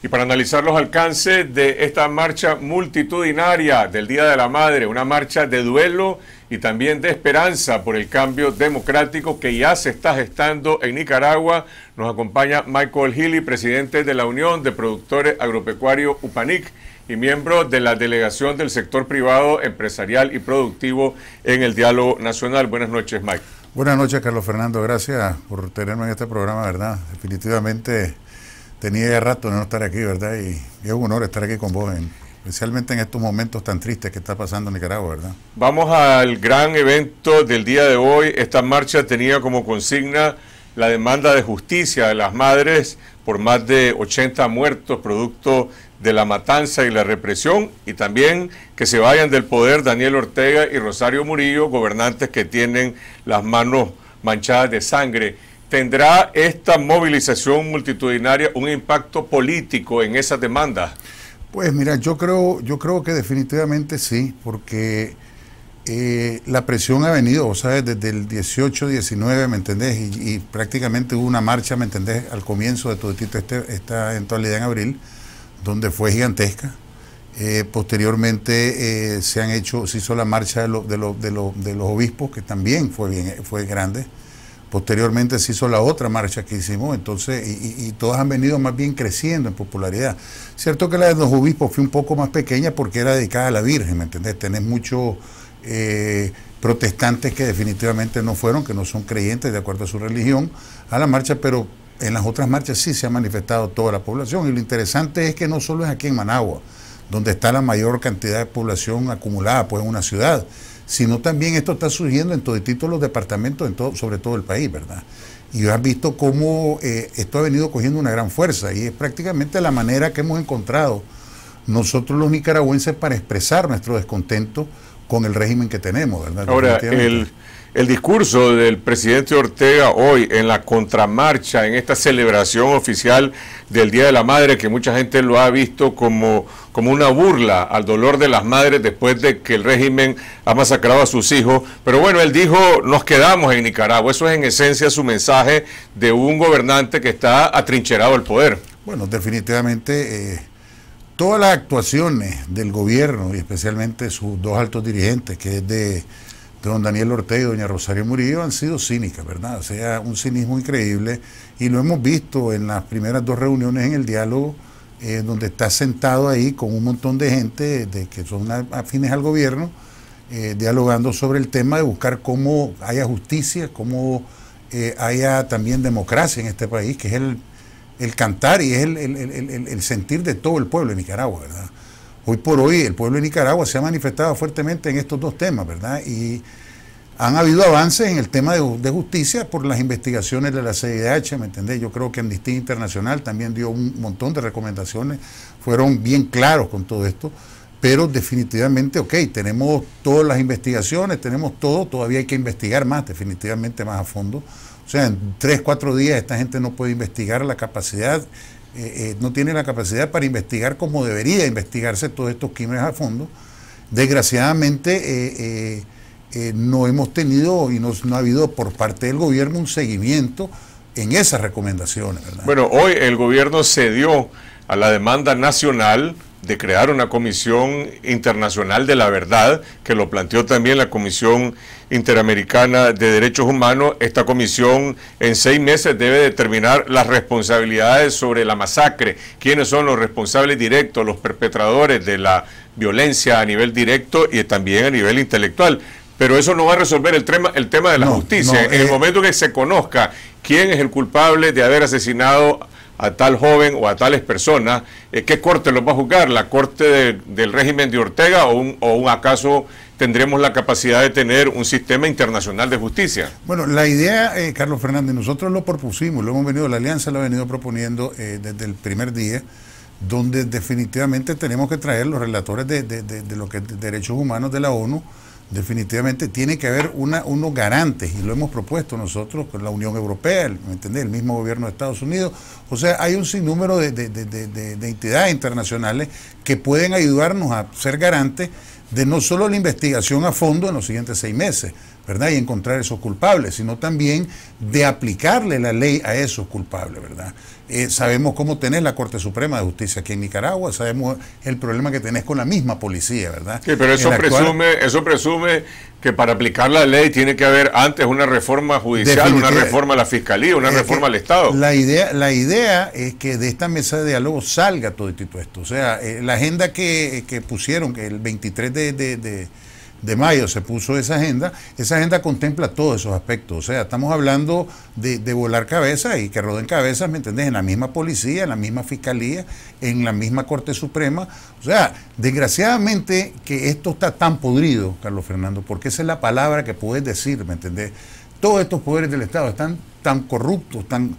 Y para analizar los alcances de esta marcha multitudinaria del Día de la Madre, una marcha de duelo y también de esperanza por el cambio democrático que ya se está gestando en Nicaragua, nos acompaña Michael Healy, presidente de la Unión de Productores Agropecuarios UPANIC y miembro de la delegación del sector privado, empresarial y productivo en el Diálogo Nacional. Buenas noches, Mike. Buenas noches, Carlos Fernando. Gracias por tenernos en este programa, ¿verdad? Definitivamente tenía ya rato de no estar aquí, ¿verdad? Y, es un honor estar aquí con vos, especialmente en estos momentos tan tristes que está pasando Nicaragua, ¿verdad? Vamos al gran evento del día de hoy. Esta marcha tenía como consigna la demanda de justicia de las madres por más de 80 muertos producto de la matanza y la represión y también que se vayan del poder Daniel Ortega y Rosario Murillo, gobernantes que tienen las manos manchadas de sangre. ¿Tendrá esta movilización multitudinaria un impacto político en esas demandas? Pues mira, yo creo, yo creo que definitivamente sí, porque eh, la presión ha venido, o sea, desde el 18, 19, ¿me entendés? Y, prácticamente hubo una marcha, ¿me entendés? Al comienzo de todo este, este esta eventualidad en abril, donde fue gigantesca. Eh, posteriormente eh, se han hecho, se hizo la marcha de, de, de, de, los obispos, que también fue bien, fue grande. Posteriormente se hizo la otra marcha que hicimos, entonces, y, todas han venido más bien creciendo en popularidad. Cierto que la de los obispos fue un poco más pequeña porque era dedicada a la Virgen, ¿me entendés? Tenés muchos eh, protestantes que definitivamente no fueron, que no son creyentes de acuerdo a su religión, a la marcha, pero en las otras marchas sí se ha manifestado toda la población. Y lo interesante es que no solo es aquí en Managua, donde está la mayor cantidad de población acumulada, pues en una ciudad sino también esto está surgiendo en todos los departamentos, en todo, sobre todo el país, ¿verdad? Y has visto cómo eh, esto ha venido cogiendo una gran fuerza y es prácticamente la manera que hemos encontrado nosotros los nicaragüenses para expresar nuestro descontento con el régimen que tenemos, ¿verdad? Ahora, el, el discurso del presidente Ortega hoy en la contramarcha, en esta celebración oficial del Día de la Madre, que mucha gente lo ha visto como, como una burla al dolor de las madres después de que el régimen ha masacrado a sus hijos. Pero bueno, él dijo, nos quedamos en Nicaragua. Eso es en esencia su mensaje de un gobernante que está atrincherado al poder. Bueno, definitivamente... Eh, todas las actuaciones del gobierno y especialmente sus dos altos dirigentes, que es de, don Daniel Ortega y doña Rosario Murillo, han sido cínicas, ¿verdad? O sea, un cinismo increíble y lo hemos visto en las primeras dos reuniones en el diálogo, eh, donde está sentado ahí con un montón de gente de, que son afines al gobierno, eh, dialogando sobre el tema de buscar cómo haya justicia, cómo eh, haya también democracia en este país, que es el el cantar y es el, sentir de todo el pueblo de Nicaragua, ¿verdad? Hoy por hoy el pueblo de Nicaragua se ha manifestado fuertemente en estos dos temas, ¿verdad? Y han habido avances en el tema de, de justicia por las investigaciones de la CIDH, ¿me entendés? Yo creo que Amnistía Internacional también dio un montón de recomendaciones, fueron bien claros con todo esto, pero definitivamente, ok, tenemos todas las investigaciones, tenemos todo, todavía hay que investigar más, definitivamente más a fondo o sea, en tres, cuatro días esta gente no puede investigar la capacidad, eh, eh, no tiene la capacidad para investigar como debería investigarse todos estos crímenes a fondo. Desgraciadamente eh, no hemos tenido y no, ha habido por parte del gobierno un seguimiento en esas recomendaciones. Bueno, hoy el gobierno cedió a la demanda nacional de crear una comisión internacional de la verdad, que lo planteó también la Comisión Interamericana de Derechos Humanos. Esta comisión en seis meses debe determinar las responsabilidades sobre la masacre, quiénes son los responsables directos, los perpetradores de la violencia a nivel directo y también a nivel intelectual. Pero eso no va a resolver el tema, el tema de la justicia. en el eh. momento que se conozca quién es el culpable de haber asesinado a a tal joven o a tales personas, eh, ¿qué corte los va a juzgar? ¿La corte del régimen de Ortega o, un, acaso tendremos la capacidad de tener un sistema internacional de justicia? Bueno, la idea, eh, Carlos Fernández, nosotros lo propusimos, lo hemos venido, la Alianza lo ha venido proponiendo eh, desde el primer día, donde definitivamente tenemos que traer los relatores de, de, de lo que derechos humanos de la ONU Definitivamente tiene que haber una, unos garantes, y lo hemos propuesto nosotros con la Unión Europea, el, mismo gobierno de Estados Unidos. O sea, hay un sinnúmero de, de, entidades internacionales que pueden ayudarnos a ser garantes de no solo la investigación a fondo en los siguientes seis meses, ¿verdad? Y encontrar esos culpables, sino también de aplicarle la ley a esos culpables, ¿verdad? Eh, sabemos cómo tenés la Corte Suprema de Justicia aquí en Nicaragua, sabemos el problema que tenés con la misma policía, ¿verdad? Sí, pero eso, presume, eso presume que para aplicar la ley tiene que haber antes una reforma judicial, una reforma a la fiscalía, una reforma al Estado. La idea, la idea es que de esta mesa de diálogo salga todo esto. O sea, eh, la agenda que, pusieron, que el 23 de de mayo se puso esa agenda, esa agenda contempla todos esos aspectos. O sea, estamos hablando de, volar cabezas y que roden cabezas, ¿me entendés? En la misma policía, en la misma fiscalía, en la misma Corte Suprema. O sea, desgraciadamente que esto está tan podrido, Carlos Fernando, porque esa es la palabra que puedes decir, ¿me entendés? Todos estos poderes del Estado están tan corruptos, tan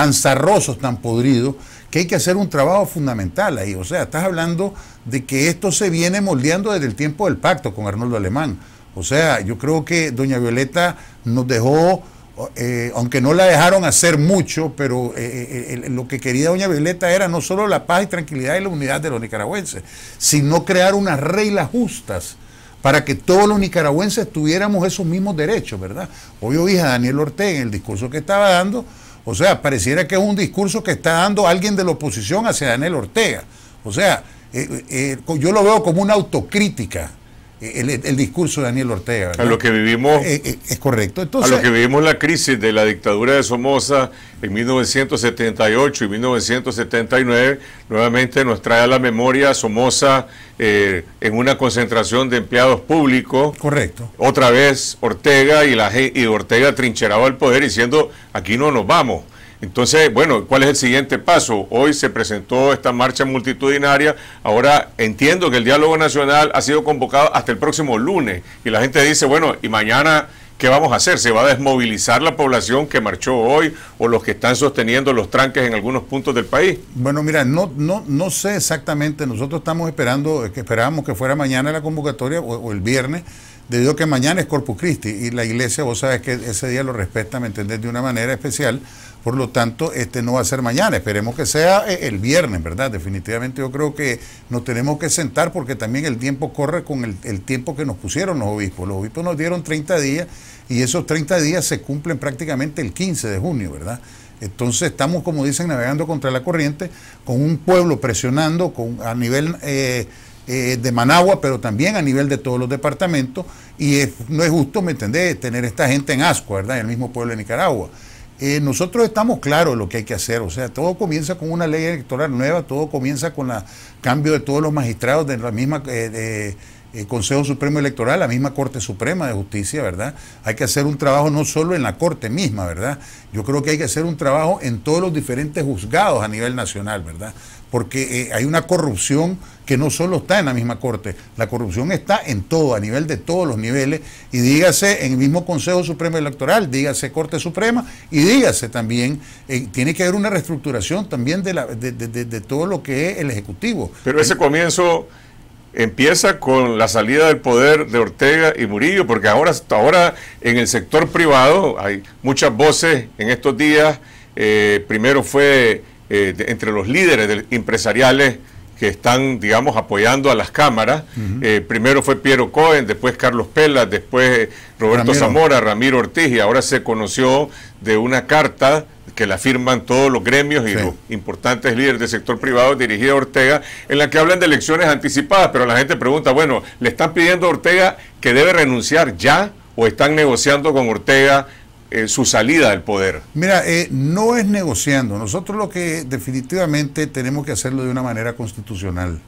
tan zarrosos, tan podridos, que hay que hacer un trabajo fundamental ahí. O sea, estás hablando de que esto se viene moldeando desde el tiempo del pacto con Arnoldo Alemán. O sea, yo creo que doña Violeta nos dejó, eh, aunque no la dejaron hacer mucho, pero eh, eh, lo que quería doña Violeta era no solo la paz y tranquilidad y la unidad de los nicaragüenses, sino crear unas reglas justas para que todos los nicaragüenses tuviéramos esos mismos derechos, ¿verdad? Hoy oí a Daniel Ortega en el discurso que estaba dando o sea, pareciera que es un discurso que está dando alguien de la oposición hacia Daniel Ortega. O sea, eh, eh, eh, yo lo veo como una autocrítica el, discurso de Daniel Ortega. A lo que vivimos. Eh, eh, es, correcto. Entonces, a lo que vivimos la crisis de la dictadura de Somoza en 1978 y 1979, nuevamente nos trae a la memoria Somoza eh, en una concentración de empleados públicos. Correcto. Otra vez Ortega y, la, y Ortega trincheraba al poder diciendo: aquí no nos vamos. Entonces, bueno, ¿cuál es el siguiente paso? Hoy se presentó esta marcha multitudinaria, ahora entiendo que el diálogo nacional ha sido convocado hasta el próximo lunes y la gente dice, bueno, ¿y mañana qué vamos a hacer? ¿Se va a desmovilizar la población que marchó hoy o los que están sosteniendo los tranques en algunos puntos del país? Bueno, mira, no, no, no sé exactamente, nosotros estamos esperando, eh, que esperábamos que fuera mañana la convocatoria o, el viernes debido a que mañana es Corpus Christi y la iglesia, vos sabes que ese día lo respeta, ¿me entendés? De una manera especial. Por lo tanto, este no va a ser mañana, esperemos que sea eh, el viernes, ¿verdad? Definitivamente yo creo que nos tenemos que sentar porque también el tiempo corre con el, tiempo que nos pusieron los obispos. Los obispos nos dieron 30 días y esos 30 días se cumplen prácticamente el 15 de junio, ¿verdad? Entonces estamos, como dicen, navegando contra la corriente, con un pueblo presionando con, a nivel eh, eh, de Managua, pero también a nivel de todos los departamentos, y no es justo, ¿me entendés?, tener esta gente en asco, ¿verdad?, en el mismo pueblo de Nicaragua. Eh, nosotros estamos claros lo que hay que hacer, o sea, todo comienza con una ley electoral nueva, todo comienza con el cambio de todos los magistrados de la misma... Eh, el Consejo Supremo Electoral, la misma Corte Suprema de Justicia, ¿verdad? Hay que hacer un trabajo no solo en la Corte misma, ¿verdad? Yo creo que hay que hacer un trabajo en todos los diferentes juzgados a nivel nacional, ¿verdad? Porque eh, hay una corrupción que no solo está en la misma Corte, la corrupción está en todo, a nivel de todos los niveles, y dígase en el mismo Consejo Supremo Electoral, dígase Corte Suprema, y dígase también, eh, tiene que haber una reestructuración también de, la, de, de, todo lo que es el Ejecutivo. Pero ese comienzo empieza con la salida del poder de Ortega y Murillo, porque ahora, hasta ahora en el sector privado hay muchas voces en estos días. Eh, primero fue eh, entre los líderes empresariales que están, digamos, apoyando a las cámaras. Eh, primero fue Piero Cohen, después Carlos Pelas, después Roberto Zamora, Ramiro Ortiz, y ahora se conoció de una carta que la firman todos los gremios y los importantes líderes del sector privado dirigida a Ortega, en la que hablan de elecciones anticipadas, pero la gente pregunta, bueno, ¿le están pidiendo a Ortega que debe renunciar ya o están negociando con Ortega eh, su salida del poder? Mira, eh, no es negociando. Nosotros lo que definitivamente tenemos que hacerlo de una manera constitucional.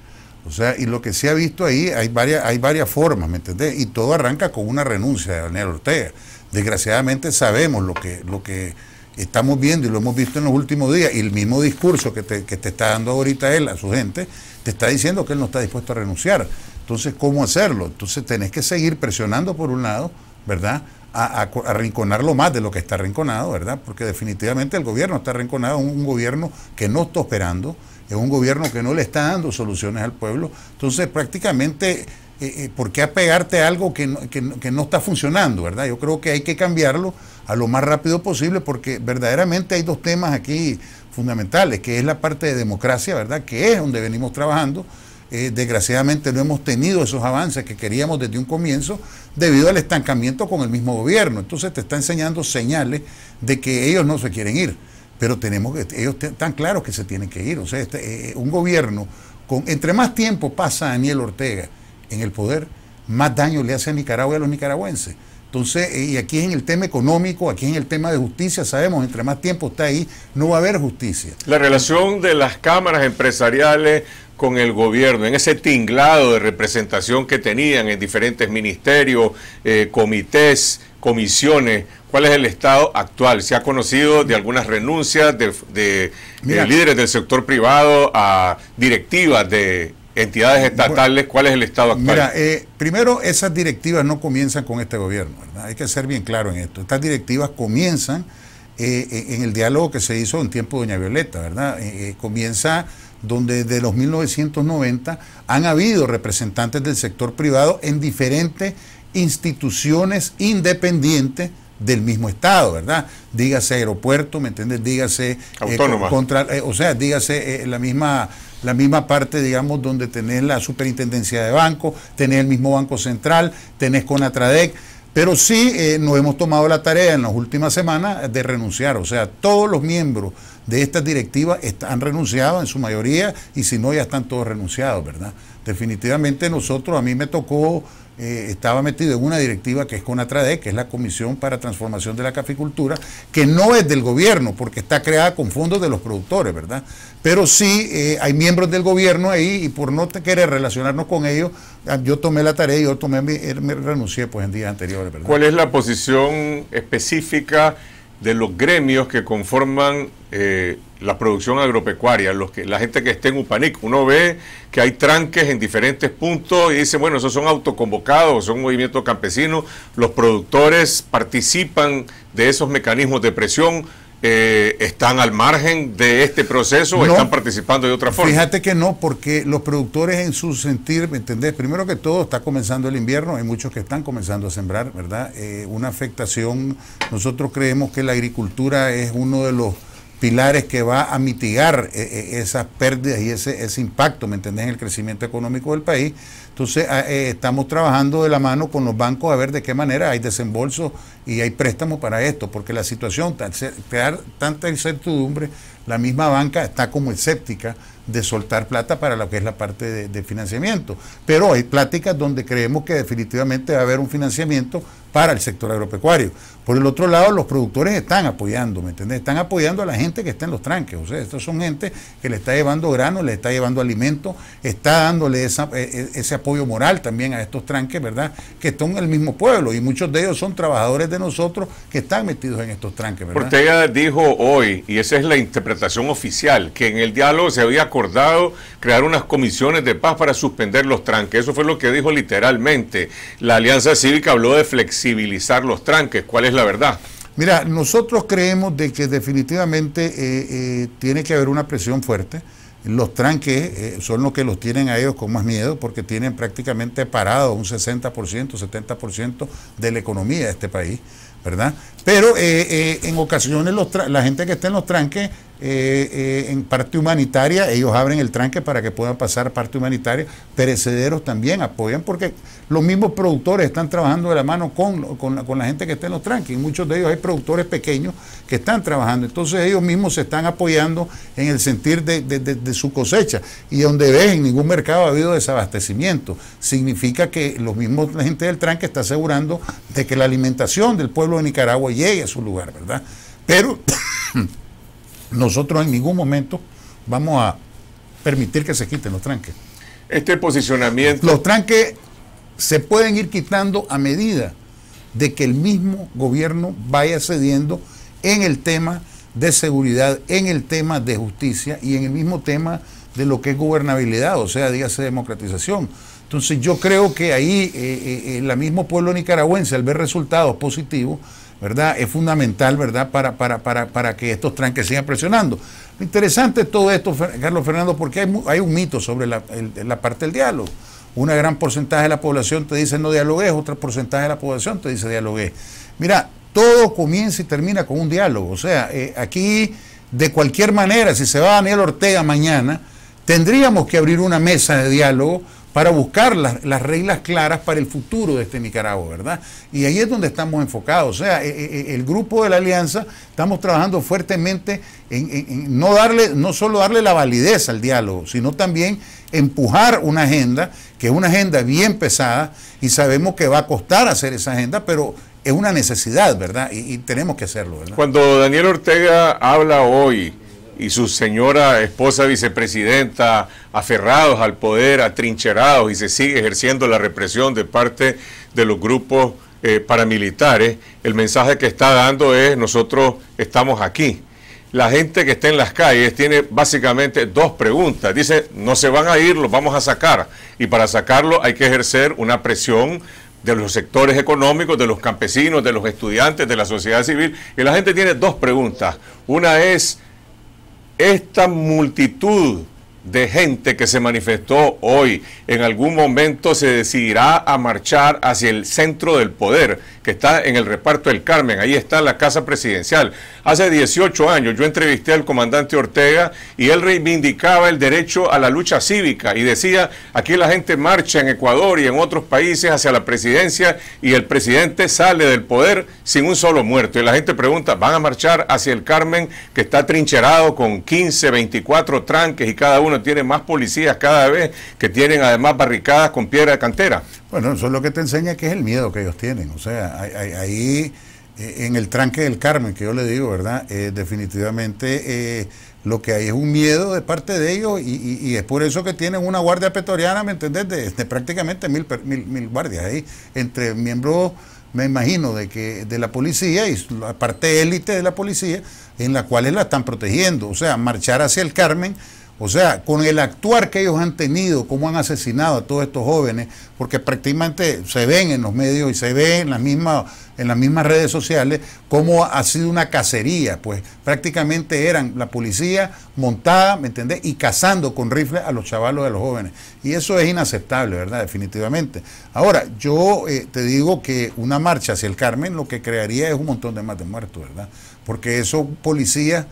O sea, y lo que se ha visto ahí, hay varias, hay varias formas, ¿me entendés? Y todo arranca con una renuncia de Daniel Ortega. Desgraciadamente sabemos lo que, lo que estamos viendo y lo hemos visto en los últimos días, y el mismo discurso que te, está dando ahorita él a su gente, te está diciendo que él no está dispuesto a renunciar. Entonces, ¿cómo hacerlo? Entonces, tenés que seguir presionando por un lado, ¿verdad? A, a, más de lo que está arrinconado, ¿verdad? Porque definitivamente el gobierno está rinconado, es un gobierno que no está operando, es un gobierno que no le está dando soluciones al pueblo. Entonces, prácticamente eh, eh, ¿por qué apegarte a algo que no, está funcionando, verdad? Yo creo que hay que cambiarlo a lo más rápido posible porque verdaderamente hay dos temas aquí fundamentales, que es la parte de democracia, ¿verdad? Que es donde venimos trabajando. Eh, desgraciadamente no hemos tenido esos avances que queríamos desde un comienzo debido al estancamiento con el mismo gobierno. Entonces te está enseñando señales de que ellos no se quieren ir, pero tenemos que, ellos están claros que se tienen que ir. O sea, este, un gobierno, con, entre más tiempo pasa Daniel Ortega, en el poder, más daño le hace a Nicaragua y a los nicaragüenses. Entonces, eh, y aquí en el tema económico, aquí en el tema de justicia, sabemos, entre más tiempo está ahí, no va a haber justicia. La relación de las cámaras empresariales con el gobierno, en ese tinglado de representación que tenían en diferentes ministerios, eh, comités, comisiones, ¿cuál es el estado actual? ¿Se ha conocido de algunas renuncias de eh, líderes del sector privado a directivas de entidades estatales, ¿cuál es el estado actual? Mira, eh, primero esas directivas no comienzan con este gobierno, ¿verdad? Hay que ser bien claro en esto. Estas directivas comienzan eh, eh, en el diálogo que se hizo en tiempo de Doña Violeta, ¿verdad? comienza donde desde los 1990 han habido representantes del sector privado en diferentes instituciones independientes del mismo Estado, ¿verdad? Dígase aeropuerto, ¿me entiendes? Dígase... Autónoma. o sea, dígase la misma la misma parte, digamos, donde tenés la superintendencia de banco, tenés el mismo Banco Central, tenés Conatradec. Pero sí eh, nos hemos tomado la tarea en las últimas semanas de renunciar. O sea, todos los miembros de estas directivas han renunciado en su mayoría y si no, ya están todos renunciados, ¿verdad? Definitivamente nosotros, a mí me tocó, eh, estaba metido en una directiva que es con Atrade, que es la Comisión para Transformación de la Caficultura, que no es del gobierno, porque está creada con fondos de los productores, ¿verdad? Pero sí eh, hay miembros del gobierno ahí y por no querer relacionarnos con ellos, ah, yo tomé la tarea y yo tomé, eh, me renuncié pues en días anteriores, ¿verdad? ¿Cuál es la posición específica de los gremios que conforman la producción agropecuaria, los que, la gente que esté en Upanic. Uno ve que hay tranques en diferentes puntos y dice, bueno, esos son autoconvocados, son movimientos campesinos, los productores participan de esos mecanismos de presión. Eh, ¿Están al margen de este proceso o están participando de otra forma? Fíjate que no, porque los productores en su sentir, ¿me entendés? Primero que todo, está comenzando el invierno, hay muchos que están comenzando a sembrar, ¿verdad? Eh, una afectación, nosotros creemos que la agricultura es uno de los pilares que va a mitigar eh, eh, esas pérdidas y ese, impacto, ¿me entendés?, en el crecimiento económico del país. Entonces, ah, eh, estamos trabajando de la mano con los bancos a ver de qué manera hay desembolso y hay préstamo para esto, porque la situación, crear tanta incertidumbre, la misma banca está como escéptica de soltar plata para lo que es la parte de, financiamiento. Pero hay pláticas donde creemos que definitivamente va a haber un financiamiento para el sector agropecuario. Por el otro lado, los productores están apoyando, ¿me entiendes Están apoyando a la gente que está en los tranques. O sea, estos son gente que le está llevando grano, le está llevando alimento, está dándole e, e, ese apoyo moral también a estos tranques, ¿verdad? Que están en el mismo pueblo y muchos de ellos son trabajadores de nosotros que están metidos en estos tranques, ¿verdad? Ortega dijo hoy, y esa es la interpretación oficial, que en el diálogo se había acordado crear unas comisiones de paz para suspender los tranques. Eso fue lo que dijo literalmente. La Alianza Cívica habló de flexibilizar los tranques. ¿Cuál es la verdad? Mira, nosotros creemos de que definitivamente eh, eh, tiene que haber una presión fuerte. Los tranques eh, son los que los tienen a ellos con más miedo porque tienen prácticamente parado un 60%, 70% de la economía de este país, ¿verdad? Pero en ocasiones la gente que está en los tranques eh, eh, en parte humanitaria, ellos abren el tranque para que puedan pasar parte humanitaria, perecederos también apoyan, porque los mismos productores están trabajando de la mano con, con, la, gente que está en los tranques, muchos de ellos hay productores pequeños que están trabajando, entonces ellos mismos se están apoyando en el sentir de, su cosecha, y donde ves, en ningún mercado ha habido desabastecimiento, significa que los mismos, la gente del tranque está asegurando de que la alimentación del pueblo de Nicaragua llegue a su lugar, ¿verdad? Pero Nosotros en ningún momento vamos a permitir que se quiten los tranques. Este posicionamiento. Los tranques se pueden ir quitando a medida de que el mismo gobierno vaya cediendo en el tema de seguridad, en el tema de justicia y en el mismo tema de lo que es gobernabilidad, o sea, dígase democratización. Entonces yo creo que ahí eh, eh, el mismo pueblo nicaragüense, al ver resultados positivos, ¿verdad? Es fundamental, ¿verdad?, para, para, que estos tranques sigan presionando. Lo interesante es todo esto, Carlos Fernando, porque hay, hay un mito sobre la, la parte del diálogo. Una gran porcentaje de la población te dice no dialogues, otra porcentaje de la población te dice dialogues. Mira, todo comienza y termina con un diálogo. O sea, eh, aquí, de cualquier manera, si se va Daniel Ortega mañana, tendríamos que abrir una mesa de diálogo para buscar las, reglas claras para el futuro de este Nicaragua, ¿verdad? Y ahí es donde estamos enfocados. O sea, eh, eh, eh, el grupo de la alianza estamos trabajando fuertemente en, no darle, no solo darle la validez al diálogo, sino también empujar una agenda, que es una agenda bien pesada, y sabemos que va a costar hacer esa agenda, pero es una necesidad, ¿verdad? Y, y tenemos que hacerlo, ¿verdad? Cuando Daniel Ortega habla hoy y su señora esposa vicepresidenta aferrados al poder, atrincherados y se sigue ejerciendo la represión de parte de los grupos eh, paramilitares, el mensaje que está dando es nosotros estamos aquí. La gente que está en las calles tiene básicamente dos preguntas. Dice, no se van a ir, los vamos a sacar. Y para sacarlo hay que ejercer una presión de los sectores económicos, de los campesinos, de los estudiantes, de la sociedad civil. Y la gente tiene dos preguntas. Una es, esta multitud de gente que se manifestó hoy. En algún momento se decidirá a marchar hacia el centro del poder, que está en el reparto del Carmen. Ahí está la casa presidencial. Hace 18 años yo entrevisté al comandante Ortega y él reivindicaba el derecho a la lucha cívica y decía, aquí la gente marcha en Ecuador y en otros países hacia la presidencia y el presidente sale del poder sin un solo muerto. Y la gente pregunta, ¿van a marchar hacia el Carmen que está trincherado con 15, 24 tranques y cada uno tiene más policías cada vez que tienen además barricadas con piedra de cantera. Bueno, eso es lo que te enseña que es el miedo que ellos tienen. O sea, ahí eh, en el tranque del Carmen, que yo le digo, ¿verdad? Eh, definitivamente eh, lo que hay es un miedo de parte de ellos y, es por eso que tienen una guardia petoriana, ¿me entendés? De, prácticamente mil, mil, guardias ahí, entre miembros, me imagino, de, que, de la policía y la parte élite de la policía, en la cual la están protegiendo. O sea, marchar hacia el Carmen o sea, con el actuar que ellos han tenido, cómo han asesinado a todos estos jóvenes, porque prácticamente se ven en los medios y se ven en las mismas, en las mismas redes sociales, cómo ha sido una cacería, pues prácticamente eran la policía montada, ¿me entendés? Y cazando con rifles a los chavalos de los jóvenes. Y eso es inaceptable, ¿verdad? Definitivamente. Ahora, yo eh, te digo que una marcha hacia el Carmen lo que crearía es un montón de más de muertos, ¿verdad? Porque esos policías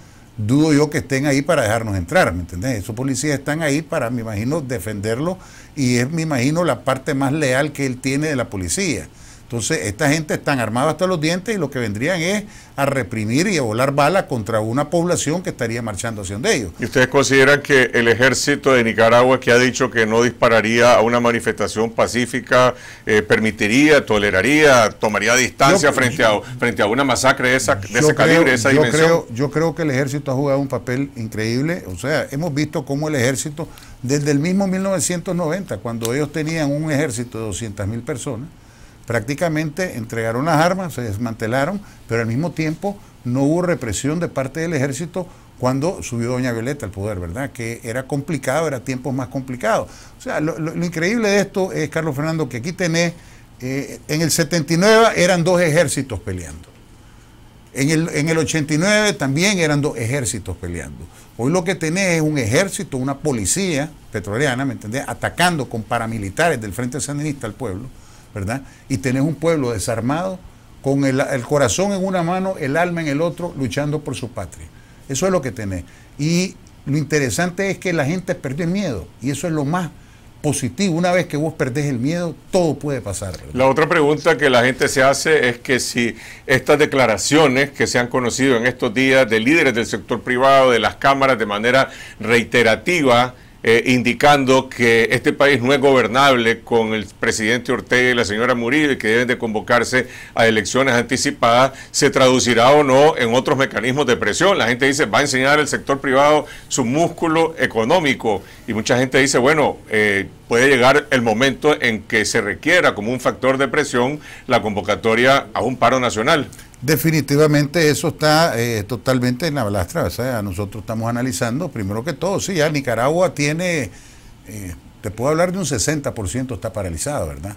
dudo yo que estén ahí para dejarnos entrar, ¿me entendés? Esos policías están ahí para, me imagino, defenderlo y es, me imagino, la parte más leal que él tiene de la policía. Entonces, esta gente están armada hasta los dientes y lo que vendrían es a reprimir y a volar balas contra una población que estaría marchando hacia donde ellos. ¿Y ustedes consideran que el ejército de Nicaragua, que ha dicho que no dispararía a una manifestación pacífica, eh, permitiría, toleraría, tomaría distancia frente, a, frente a una masacre de, esa, de ese calibre, de esa yo dimensión? Creo, yo creo que el ejército ha jugado un papel increíble. O sea, hemos visto cómo el ejército, desde el mismo 1990, cuando ellos tenían un ejército de 200.000 mil personas, prácticamente entregaron las armas, se desmantelaron, pero al mismo tiempo no hubo represión de parte del ejército cuando subió Doña Violeta al poder, ¿verdad? Que era complicado, era tiempos más complicados. O sea, lo, increíble de esto es, Carlos Fernando, que aquí tenés, eh, en el 79 eran dos ejércitos peleando. En el, 89 también eran dos ejércitos peleando. Hoy lo que tenés es un ejército, una policía petroleana, ¿me entendés? Atacando con paramilitares del Frente Sandinista al pueblo ¿verdad? Y tenés un pueblo desarmado, con el, corazón en una mano, el alma en el otro, luchando por su patria. Eso es lo que tenés. Y lo interesante es que la gente perdió el miedo, y eso es lo más positivo. Una vez que vos perdés el miedo, todo puede pasar. La otra pregunta que la gente se hace es que si estas declaraciones que se han conocido en estos días de líderes del sector privado, de las cámaras, de manera reiterativa, eh, indicando que este país no es gobernable con el presidente Ortega y la señora Murillo y que deben de convocarse a elecciones anticipadas, se traducirá o no en otros mecanismos de presión. La gente dice, va a enseñar el sector privado su músculo económico y mucha gente dice, bueno, eh, puede llegar el momento en que se requiera como un factor de presión la convocatoria a un paro nacional. Definitivamente eso está eh, totalmente en la balastra. O sea, nosotros estamos analizando, primero que todo, sí, ya Nicaragua tiene, eh, te puedo hablar de un 60% está paralizado, ¿verdad?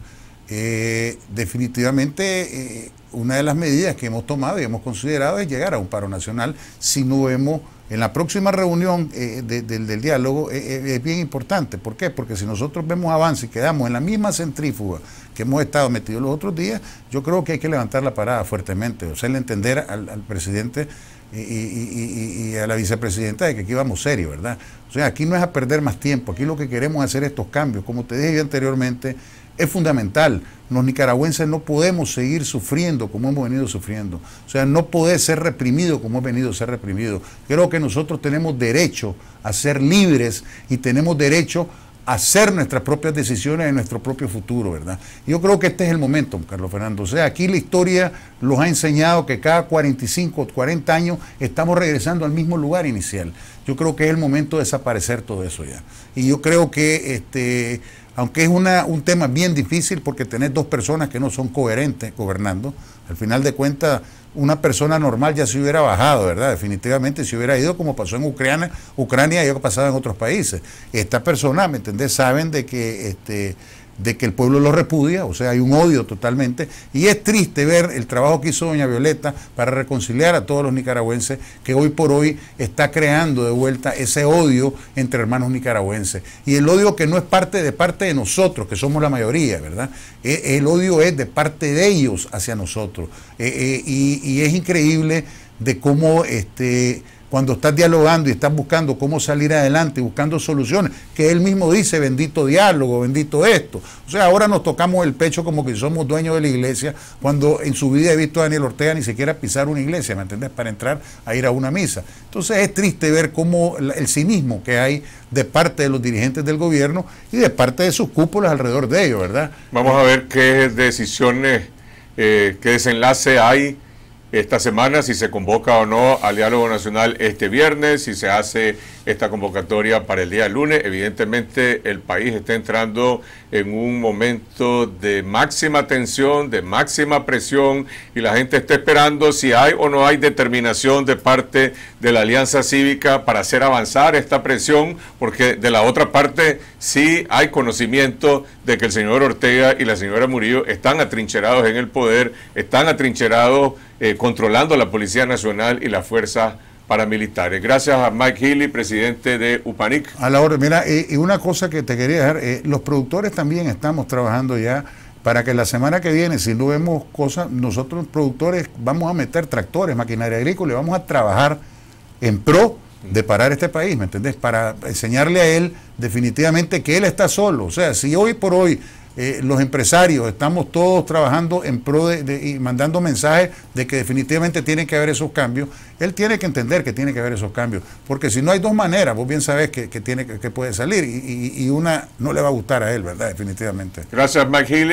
Eh, definitivamente una de las medidas que hemos tomado y hemos considerado es llegar a un paro nacional si no vemos en la próxima reunión del diálogo es bien importante. ¿Por qué? Porque si nosotros vemos avance y quedamos en la misma centrífuga que hemos estado metidos los otros días, yo creo que hay que levantar la parada fuertemente, o sea, el entender al, presidente y, a la vicepresidenta de que aquí vamos serio, ¿verdad? O sea, aquí no es a perder más tiempo, aquí lo que queremos es hacer estos cambios, como te dije anteriormente, es fundamental. Los nicaragüenses no podemos seguir sufriendo como hemos venido sufriendo. O sea, no puede ser reprimido como hemos venido a ser reprimido. Creo que nosotros tenemos derecho a ser libres y tenemos derecho hacer nuestras propias decisiones en nuestro propio futuro, ¿verdad? Yo creo que este es el momento, Carlos Fernando. O sea, aquí la historia nos ha enseñado que cada 45 o 40 años estamos regresando al mismo lugar inicial. Yo creo que es el momento de desaparecer todo eso ya. Y yo creo que, este, aunque es un tema bien difícil porque tener dos personas que no son coherentes gobernando, al final de cuentas una persona normal ya se hubiera bajado, ¿verdad? Definitivamente se hubiera ido como pasó en Ucrania, Ucrania y lo que en otros países. Esta persona, ¿me entendés? Saben de que este, de que el pueblo lo repudia, o sea, hay un odio totalmente, y es triste ver el trabajo que hizo doña Violeta para reconciliar a todos los nicaragüenses, que hoy por hoy está creando de vuelta ese odio entre hermanos nicaragüenses. Y el odio que no es parte de parte de nosotros, que somos la mayoría, ¿verdad? E, el odio es de parte de ellos hacia nosotros. E, e, y, es increíble de cómo este, cuando estás dialogando y estás buscando cómo salir adelante, buscando soluciones, que él mismo dice, bendito diálogo, bendito esto. O sea, ahora nos tocamos el pecho como que somos dueños de la iglesia, cuando en su vida he visto a Daniel Ortega ni siquiera pisar una iglesia, ¿me entiendes?, Para entrar a ir a una misa. Entonces es triste ver cómo el cinismo que hay de parte de los dirigentes del gobierno y de parte de sus cúpulas alrededor de ellos, ¿verdad? Vamos a ver qué decisiones, eh, qué desenlace hay esta semana, si se convoca o no al diálogo nacional este viernes, si se hace esta convocatoria para el día lunes. Evidentemente el país está entrando en un momento de máxima tensión, de máxima presión y la gente está esperando si hay o no hay determinación de parte de la Alianza Cívica para hacer avanzar esta presión, porque de la otra parte sí hay conocimiento de que el señor Ortega y la señora Murillo están atrincherados en el poder, están atrincherados eh, controlando la Policía Nacional y las fuerzas paramilitares. Gracias a Mike Healy, presidente de UPANIC. A la hora, mira, y, una cosa que te quería dejar, eh, los productores también estamos trabajando ya para que la semana que viene, si no vemos cosas, nosotros productores vamos a meter tractores, maquinaria agrícola y vamos a trabajar en pro de parar este país, ¿me entendés? Para enseñarle a él definitivamente que él está solo. O sea, si hoy por hoy eh, los empresarios, estamos todos trabajando en pro de, y mandando mensajes de que definitivamente tienen que haber esos cambios, él tiene que entender que tiene que haber esos cambios, porque si no hay dos maneras, vos bien sabes que, tiene, puede salir y, una no le va a gustar a él, ¿verdad? Definitivamente. Gracias, Mike